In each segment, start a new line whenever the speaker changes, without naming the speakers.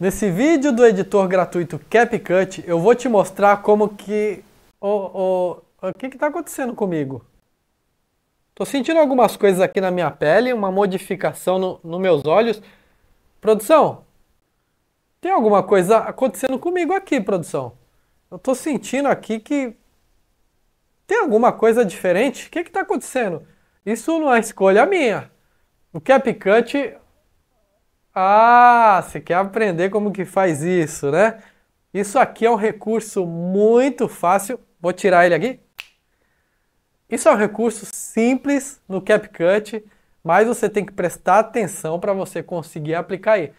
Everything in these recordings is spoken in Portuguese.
Nesse vídeo do editor gratuito CapCut, eu vou te mostrar como que... O oh, oh, oh, que está acontecendo comigo? Estou sentindo algumas coisas aqui na minha pele, uma modificação nos no meus olhos. Produção, tem alguma coisa acontecendo comigo aqui, produção. Eu estou sentindo aqui que tem alguma coisa diferente. O que está acontecendo? Isso não é escolha minha. O CapCut ah, você quer aprender como que faz isso, né? Isso aqui é um recurso muito fácil. Vou tirar ele aqui. Isso é um recurso simples no CapCut, mas você tem que prestar atenção para você conseguir aplicar aí.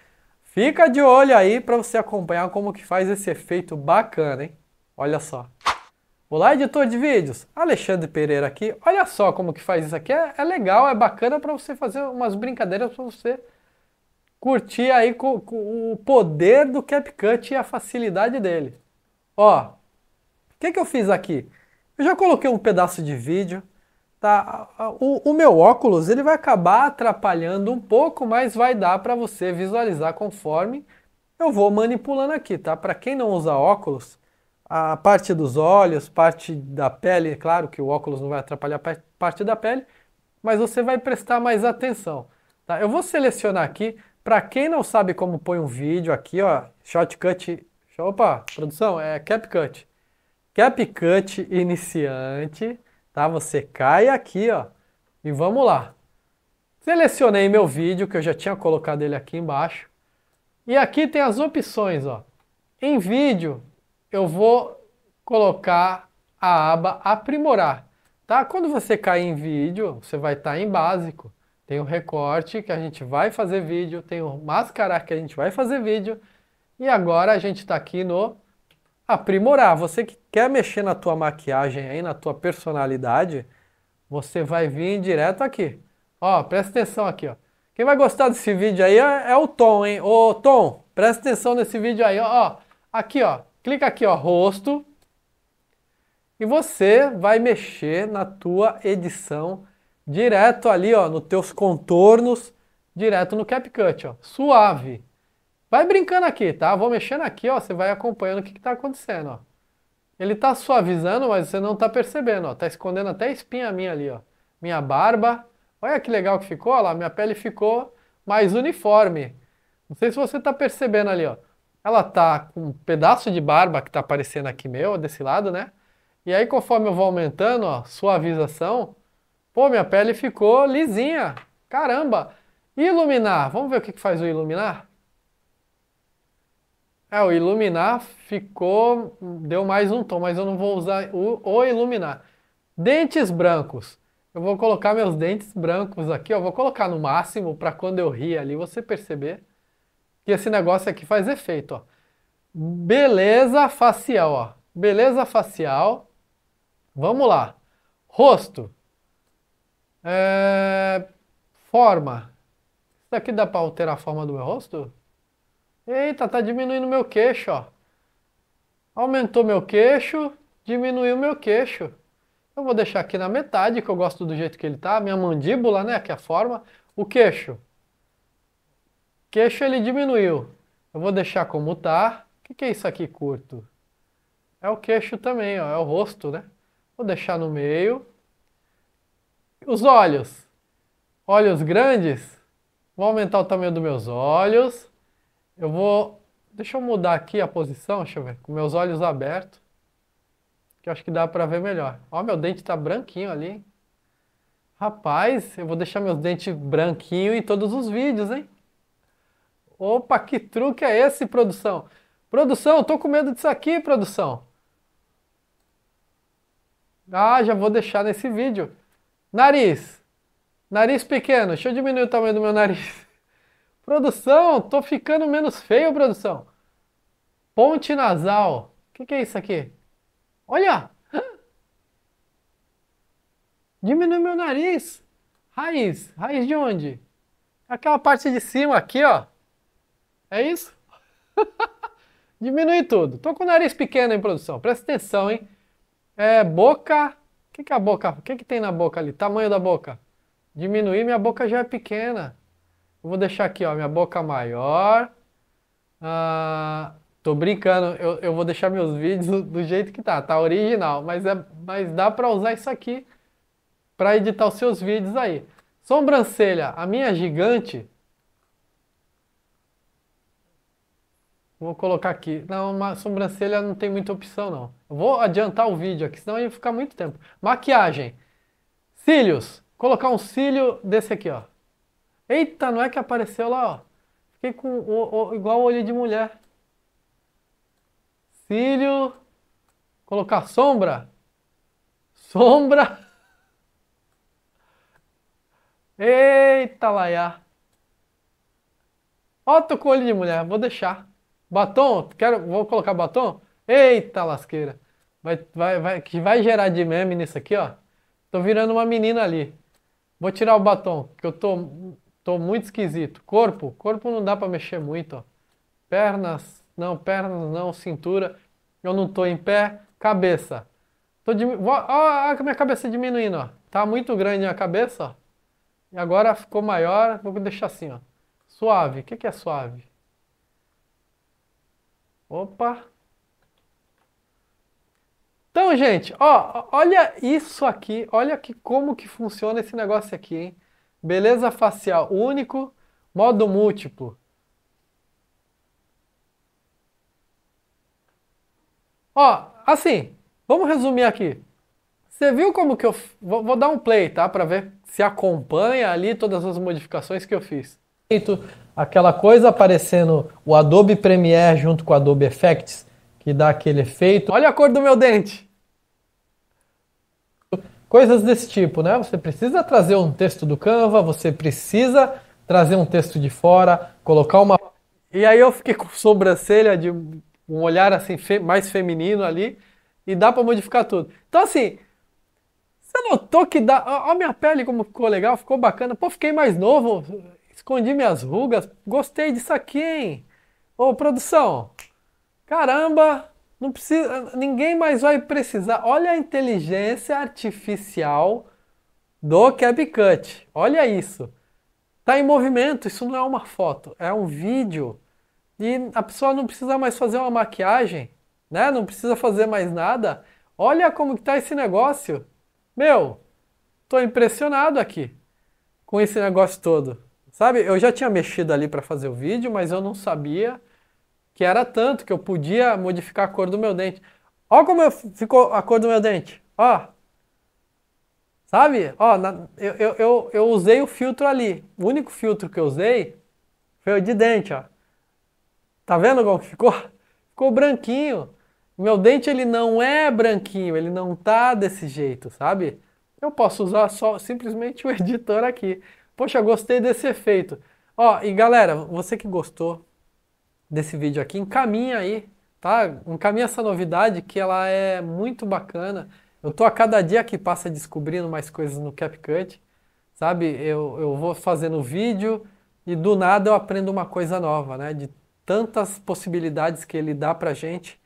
Fica de olho aí para você acompanhar como que faz esse efeito bacana, hein? Olha só. Olá, editor de vídeos. Alexandre Pereira aqui. Olha só como que faz isso aqui. É, é legal, é bacana para você fazer umas brincadeiras para você curtir aí com, com o poder do CapCut e a facilidade dele. Ó, o que, que eu fiz aqui? Eu já coloquei um pedaço de vídeo, tá? O, o meu óculos ele vai acabar atrapalhando um pouco, mas vai dar para você visualizar conforme eu vou manipulando aqui, tá? Para quem não usa óculos, a parte dos olhos, parte da pele, claro que o óculos não vai atrapalhar a parte da pele, mas você vai prestar mais atenção. Tá? Eu vou selecionar aqui, para quem não sabe como põe um vídeo aqui, ó, shortcut, opa, produção, é CapCut. CapCut iniciante, tá? Você cai aqui, ó, e vamos lá. Selecionei meu vídeo, que eu já tinha colocado ele aqui embaixo. E aqui tem as opções, ó. Em vídeo, eu vou colocar a aba aprimorar, tá? Quando você cair em vídeo, você vai estar tá em básico tem o recorte, que a gente vai fazer vídeo, tem o mascarar, que a gente vai fazer vídeo, e agora a gente está aqui no aprimorar. Você que quer mexer na tua maquiagem aí, na tua personalidade, você vai vir direto aqui. Ó, presta atenção aqui, ó. Quem vai gostar desse vídeo aí é, é o Tom, hein? Ô, Tom, presta atenção nesse vídeo aí, ó, ó. Aqui, ó. Clica aqui, ó, rosto. E você vai mexer na tua edição direto ali, ó, nos teus contornos, direto no CapCut, ó, suave. Vai brincando aqui, tá? Vou mexendo aqui, ó, você vai acompanhando o que está acontecendo, ó. Ele está suavizando, mas você não está percebendo, ó. Tá escondendo até a espinha minha ali, ó. Minha barba. Olha que legal que ficou, ó lá, minha pele ficou mais uniforme. Não sei se você está percebendo ali, ó. Ela tá com um pedaço de barba que está aparecendo aqui meu, desse lado, né? E aí conforme eu vou aumentando, ó, suavização, Pô, minha pele ficou lisinha. Caramba! Iluminar. Vamos ver o que faz o iluminar? É, o iluminar ficou. Deu mais um tom, mas eu não vou usar o, o iluminar. Dentes brancos. Eu vou colocar meus dentes brancos aqui, ó. Vou colocar no máximo para quando eu rir ali você perceber que esse negócio aqui faz efeito, ó. Beleza facial, ó. Beleza facial. Vamos lá. Rosto. É... Forma. Isso daqui dá para alterar a forma do meu rosto? Eita, tá diminuindo meu queixo, ó. Aumentou meu queixo, diminuiu meu queixo. Eu vou deixar aqui na metade, que eu gosto do jeito que ele tá. Minha mandíbula, né, que é a forma. O queixo. Queixo ele diminuiu. Eu vou deixar como tá. O que, que é isso aqui curto? É o queixo também, ó. É o rosto, né? Vou deixar no meio. Os olhos. Olhos grandes. Vou aumentar o tamanho dos meus olhos. Eu vou... Deixa eu mudar aqui a posição, deixa eu ver. Com meus olhos abertos. Que eu acho que dá para ver melhor. Ó, meu dente tá branquinho ali. Rapaz, eu vou deixar meus dentes branquinhos em todos os vídeos, hein? Opa, que truque é esse, produção? Produção, eu tô com medo disso aqui, produção. Ah, já vou deixar nesse vídeo. Nariz. Nariz pequeno. Deixa eu diminuir o tamanho do meu nariz. Produção, tô ficando menos feio, produção. Ponte nasal. O que, que é isso aqui? Olha! Diminui meu nariz. Raiz. Raiz de onde? Aquela parte de cima aqui, ó. É isso? Diminui tudo. Tô com o nariz pequeno, hein, produção? Presta atenção, hein? É boca que, que a boca, o que, que tem na boca ali? Tamanho da boca. Diminuir, minha boca já é pequena. Eu vou deixar aqui, ó, minha boca maior. Ah, tô brincando, eu, eu vou deixar meus vídeos do, jeito que tá, tá original. Mas, é, mas dá para usar isso aqui para editar os seus vídeos aí. Sobrancelha, a minha gigante, Vou colocar aqui. Não, uma sobrancelha não tem muita opção, não. Eu vou adiantar o vídeo aqui, senão ia ficar muito tempo. Maquiagem. Cílios. Colocar um cílio desse aqui, ó. Eita, não é que apareceu lá, ó. Fiquei com o, o, igual olho de mulher. Cílio. Colocar sombra. Sombra. Eita, laiá. Ó, tô com olho de mulher. Vou deixar. Batom? Quero, vou colocar batom? Eita lasqueira! Vai, vai, vai, que vai gerar de meme nisso aqui, ó. Tô virando uma menina ali. Vou tirar o batom, que eu tô, tô muito esquisito. Corpo? Corpo não dá pra mexer muito, ó. Pernas? Não, pernas não. Cintura? Eu não tô em pé. Cabeça? Tô diminuindo. Ó, a minha cabeça diminuindo, ó. Tá muito grande a cabeça, ó. E agora ficou maior. Vou deixar assim, ó. Suave. O que, que é suave? Opa! Então, gente, ó, olha isso aqui, olha que como que funciona esse negócio aqui, hein? Beleza facial único, modo múltiplo. Ó, assim, vamos resumir aqui. Você viu como que eu vou, vou dar um play, tá, para ver se acompanha ali todas as modificações que eu fiz aquela coisa aparecendo o Adobe Premiere junto com o Adobe Effects, que dá aquele efeito. Olha a cor do meu dente! Coisas desse tipo, né? Você precisa trazer um texto do Canva, você precisa trazer um texto de fora, colocar uma. E aí eu fiquei com sobrancelha de um olhar assim mais feminino ali e dá para modificar tudo. Então assim, você notou que dá. Olha minha pele como ficou legal, ficou bacana. Pô, fiquei mais novo. Escondi minhas rugas. Gostei disso aqui, hein? Ô, produção. Caramba, não precisa, ninguém mais vai precisar. Olha a inteligência artificial do CapCut. Olha isso. Tá em movimento, isso não é uma foto, é um vídeo. E a pessoa não precisa mais fazer uma maquiagem, né? Não precisa fazer mais nada. Olha como que tá esse negócio. Meu, tô impressionado aqui com esse negócio todo. Sabe, eu já tinha mexido ali para fazer o vídeo, mas eu não sabia que era tanto que eu podia modificar a cor do meu dente. Ó como eu, ficou a cor do meu dente. Ó. Sabe? Ó, na, eu, eu, eu, eu usei o filtro ali. O único filtro que eu usei foi o de dente, ó. Tá vendo como ficou? Ficou branquinho. Meu dente ele não é branquinho, ele não tá desse jeito, sabe? Eu posso usar só simplesmente o editor aqui. Poxa, gostei desse efeito. Ó, e galera, você que gostou desse vídeo aqui, encaminha aí, tá? Encaminha essa novidade que ela é muito bacana. Eu tô a cada dia que passa descobrindo mais coisas no CapCut, sabe? Eu, eu vou fazendo vídeo e do nada eu aprendo uma coisa nova, né? De tantas possibilidades que ele dá pra gente,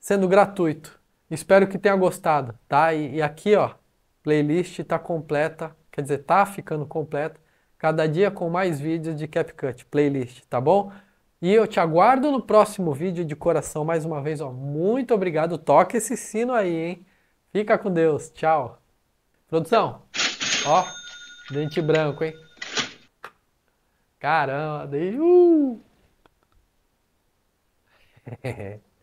sendo gratuito. Espero que tenha gostado, tá? E, e aqui, ó, playlist tá completa, quer dizer, tá ficando completa cada dia com mais vídeos de CapCut, playlist, tá bom? E eu te aguardo no próximo vídeo de coração mais uma vez, ó. Muito obrigado. Toca esse sino aí, hein? Fica com Deus. Tchau. Produção. Ó, dente branco, hein? Caramba, dei. Uh!